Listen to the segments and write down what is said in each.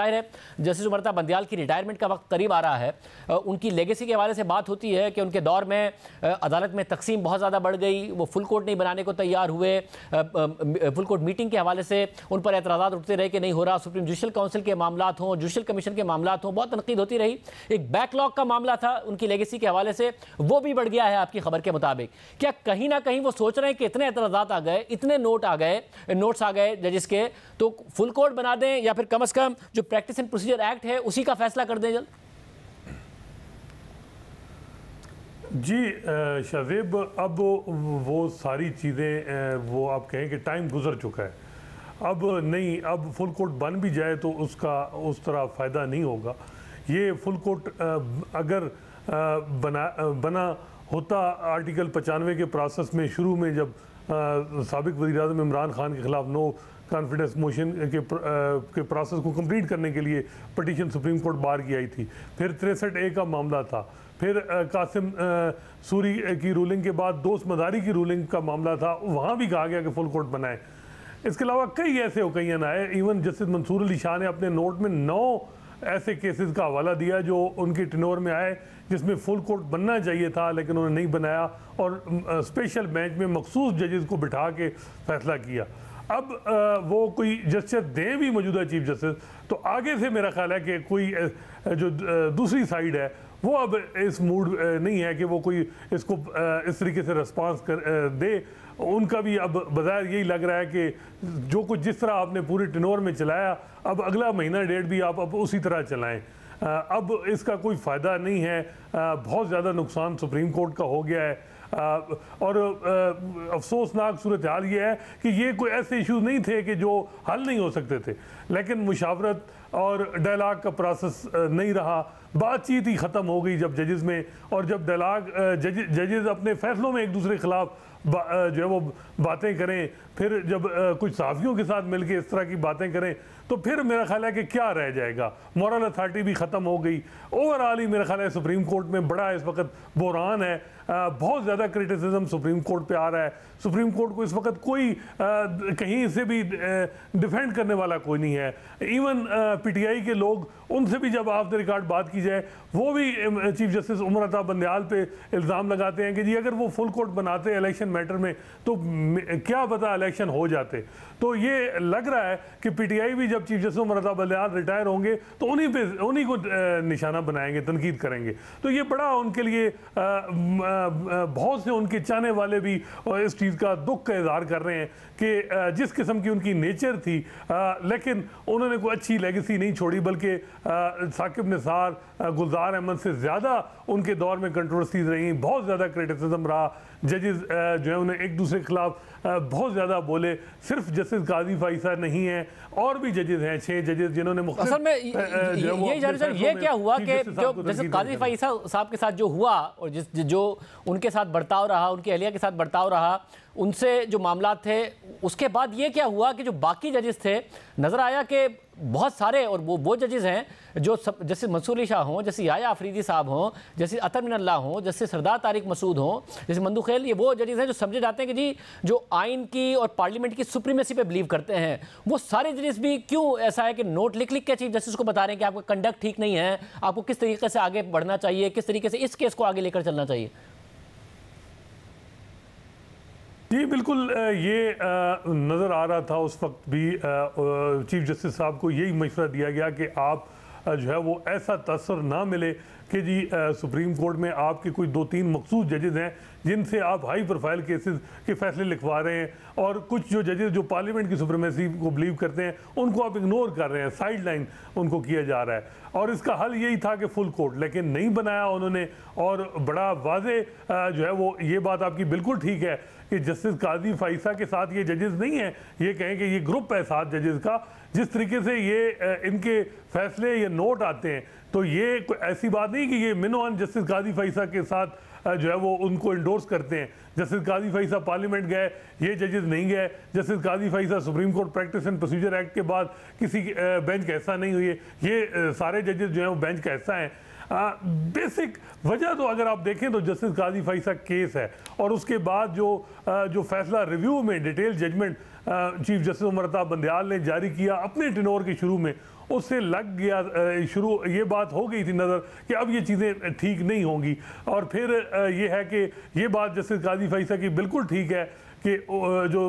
जाहिर है जस्टिस उमरता बंदियाल की रिटायरमेंट का वक्त करीब आ रहा है उनकी लेगेसी के हवाले से बात होती है कि उनके दौर में अदालत में तकसीम बहुत ज़्यादा बढ़ गई वो फुल कोर्ट नहीं बनाने को तैयार हुए फुल कोर्ट मीटिंग के हवाले से उन पर एतराज़ा उठते रहे कि नहीं हो रहा सुप्रीम जुडिशल काउंसिल के मामला हों जुडिशल कमीशन के मामला हों बहुत तनकीद होती रही एक बैकलॉग का मामला था उनकी लेगेसी के हवाले से वो भी बढ़ गया है आपकी खबर के मुताबिक क्या कहीं ना कहीं वो सोच रहे हैं कि इतने एतराज़ा आ गए इतने नोट आ गए नोट्स आ गए जजिस के तो फुल कोर्ट बना दें या फिर कम अज़ कम जो प्रैक्टिस एंड प्रोसीजर एक्ट है उसी का फैसला कर दें जल्द जी शवेब अब वो सारी चीज़ें वो आप कहें कि टाइम गुजर चुका है अब नहीं अब फुल कोर्ट बन भी जाए तो उसका उस तरह फ़ायदा नहीं होगा ये फुल कोर्ट अगर बना बना होता आर्टिकल पचानवे के प्रोसेस में शुरू में जब सबक वजी अजम इमरान खान के ख़िलाफ़ नो कॉन्फिडेंस मोशन के प्र, आ, uh, के प्रोसेस को कंप्लीट करने के लिए पटिशन सुप्रीम कोर्ट बार की आई थी फिर तिरसठ ए का मामला था फिर कासिम uh, सूरी uh, की रूलिंग के बाद दोस्त मदारी की रूलिंग का मामला था वहाँ भी कहा गया कि फुल कोर्ट बनाएं इसके अलावा कई ऐसे ओकैन आए इवन जस्टिस मंसूर अली शाह ने अपने नोट में नौ ऐसे केसेस का हवाला दिया जो उनके टिनोर में आए जिसमें फुल कोर्ट बनना चाहिए था लेकिन उन्होंने नहीं बनाया और स्पेशल बेंच में मखसूस जजेस को बिठा के फैसला किया अब वो कोई जस्टिस दें भी मौजूदा चीफ जस्टिस तो आगे से मेरा ख्याल है कि कोई जो दूसरी साइड है वो अब इस मूड नहीं है कि वो कोई इसको इस तरीके से रिस्पांस कर दे उनका भी अब बाज़ार यही लग रहा है कि जो कुछ जिस तरह आपने पूरे टिनोर में चलाया अब अगला महीना डेढ़ भी आप अब उसी तरह चलाएं अब इसका कोई फ़ायदा नहीं है बहुत ज़्यादा नुकसान सुप्रीम कोर्ट का हो गया है और अफसोसनाक सूरत हाल ये है कि ये कोई ऐसे इशू नहीं थे कि जो हल नहीं हो सकते थे लेकिन मुशावरत और डायलाग का प्रोसेस नहीं रहा बातचीत ही ख़त्म हो गई जब जजेस में और जब डायलाग जज जजेस अपने फैसलों में एक दूसरे के ख़िलाफ़ जो है वो बातें करें फिर जब कुछ साफियों के साथ मिलकर इस तरह की बातें करें तो फिर मेरा ख्याल है कि क्या रह जाएगा मॉरल अथॉरिटी भी ख़त्म हो गई ओवरऑल ही मेरा ख्याल है सुप्रीम कोर्ट में बड़ा इस वक्त बहरान है बहुत ज़्यादा क्रिटिसिज्म सुप्रीम कोर्ट पे आ रहा है सुप्रीम कोर्ट को इस वक्त कोई कहीं से भी डिफेंड करने वाला कोई नहीं है इवन पीटीआई के लोग उनसे भी जब ऑफ द रिकॉर्ड बात की जाए वो भी चीफ जस्टिस उमर अता बंदयाल पे इल्ज़ाम लगाते हैं कि जी अगर वो फुल कोर्ट बनाते इलेक्शन मैटर में तो क्या पता इलेक्शन हो जाते तो ये लग रहा है कि पीटीआई भी जब चीफ जस्टिस उमर अता बंदयाल रिटायर होंगे तो उन्हीं पे उन्हीं को निशाना बनाएंगे तनकीद करेंगे तो ये बड़ा उनके लिए बहुत से उनके चाहने वाले भी इस चीज़ का दुख का इजहार कर रहे हैं कि जिस किस्म की उनकी नेचर थी लेकिन उन्होंने कोई अच्छी लेगेसी कुर्सी नहीं छोड़ी बल्कि साकिब निसार गुलजार अहमद से ज़्यादा उनके दौर में कंट्रोवर्सीज रही बहुत ज़्यादा क्रिटिसिज्म रहा जजेस जो है उन्हें एक दूसरे के खिलाफ बहुत ज़्यादा बोले सिर्फ जस्टिस काजी फाइसा नहीं है और भी जजेस हैं छः जजेस जिन्होंने असल में ये ये क्या हुआ कि जो तो जस्टिस फाइसा साहब के साथ जो हुआ और जिस जो उनके साथ बर्ताव रहा उनकी अहलिया के साथ बर्ताव रहा उनसे जो मामला थे उसके बाद ये क्या हुआ कि जो बाकी जजेस थे नज़र आया कि बहुत सारे और वो वो जजेस हैं जो सब जैसे मंसूर शाह हों जैसे याया आफरीदी साहब हों जैसे अतर मिनल्ला हों जैसे सरदार तारिक मसूद हों जैसे मंदूक खेल ये वो जजेस हैं जो समझे जाते हैं कि जी जो आइन की और पार्लियामेंट की सुप्रीमेसी पे बिलीव करते हैं वो सारे जजेस भी क्यों ऐसा है कि नोट लिख लिख के चीफ जस्टिस को बता रहे हैं कि आपका कंडक्ट ठीक नहीं है आपको किस तरीके से आगे बढ़ना चाहिए किस तरीके से इस केस को आगे लेकर चलना चाहिए ये बिल्कुल ये नज़र आ रहा था उस वक्त भी चीफ जस्टिस साहब को यही मशवरा दिया गया कि आप जो है वो ऐसा तसर ना मिले कि जी आ, सुप्रीम कोर्ट में आपके कोई दो तीन मखसूस जजेज़ हैं जिनसे आप हाई प्रोफाइल केसेस के फैसले लिखवा रहे हैं और कुछ जो जजेस जो पार्लियामेंट की सुप्रीमेसी को बिलीव करते हैं उनको आप इग्नोर कर रहे हैं साइड लाइन उनको किया जा रहा है और इसका हल यही था कि फुल कोर्ट लेकिन नहीं बनाया उन्होंने और बड़ा वाज जो है वो ये बात आपकी बिल्कुल ठीक है कि जस्टिस काजी फाइसा के साथ ये जजेस नहीं हैं ये कहें कि ये ग्रुप है सात जजेस का जिस तरीके से ये इनके फैसले या नोट आते हैं तो ये ऐसी बात दें कि ये मिनोन जस्टिस गाजी फैसा के साथ जो है वो उनको इंडोर्स करते हैं जस्टिस गाजी फैसा पार्लियामेंट गए ये जजेस नहीं गए जस्टिस गाजी फैसा supreme court practice and procedure act के बाद किसी बेंच का हिस्सा नहीं हुई ये सारे जजेस जो हैं वो बेंच का हिस्सा हैं बेसिक वजह तो अगर आप देखें तो जस्टिस गाजी फैसा केस है और उसके बाद जो आ, जो फैसला रिव्यू में detail judgment chief justice Umar Bandial ने जारी किया अपने टिनोर के शुरू में उससे लग गया शुरू ये बात हो गई थी नज़र कि अब ये चीज़ें ठीक नहीं होंगी और फिर ये है कि ये बात जस्टिस काजी फैसा की बिल्कुल ठीक है कि जो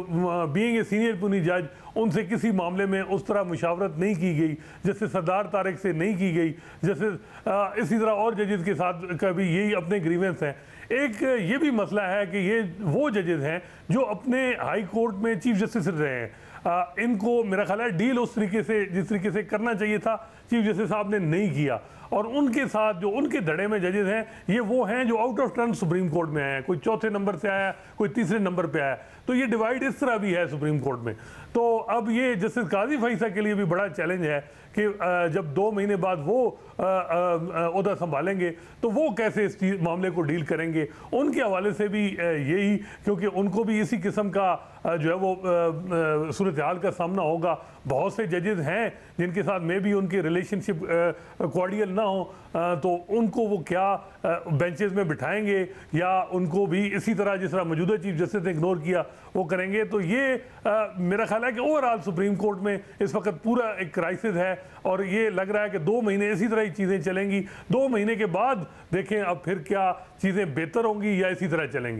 बीइंग ए सीनियर पुनी जज उनसे किसी मामले में उस तरह मुशावरत नहीं की गई जैसे सरदार तारक से नहीं की गई जैसे इसी तरह और जजेस के साथ कभी यही अपने ग्रीवेंस हैं एक ये भी मसला है कि ये वो जजेज हैं जो अपने हाई कोर्ट में चीफ जस्टिस रहे हैं आ, इनको मेरा ख्याल है डील उस तरीके से जिस तरीके से करना चाहिए था चीफ जस्टिस साहब ने नहीं किया और उनके साथ जो उनके धड़े में जजेज हैं ये वो हैं जो out of turn supreme court में आए हैं कोई चौथे नंबर से आया कोई तीसरे नंबर पे आया तो ये डिवाइड इस तरह भी है सुप्रीम कोर्ट में तो अब ये जस्टिस काजी फैसा के लिए भी बड़ा चैलेंज है कि जब दो महीने बाद वो उदा संभालेंगे तो वो कैसे इस मामले को डील करेंगे उनके हवाले से भी यही क्योंकि उनको भी इसी किस्म का जो है वो सूरत हाल का सामना होगा बहुत से जजेज़ हैं जिनके साथ मे भी उनकी रिलेशनशिप कॉर्डियल ना हो तो उनको वो क्या बेंचेस में बिठाएंगे या उनको भी इसी तरह जिस तरह मौजूदा चीफ जस्टिस ने इग्नोर किया वो करेंगे तो ये मेरा ख्याल है कि ओवरऑल सुप्रीम कोर्ट में इस वक्त पूरा एक क्राइसिस है और ये लग रहा है कि दो महीने इसी तरह ही चीज़ें चलेंगी दो महीने के बाद देखें अब फिर क्या चीज़ें बेहतर होंगी या इसी तरह चलेंगी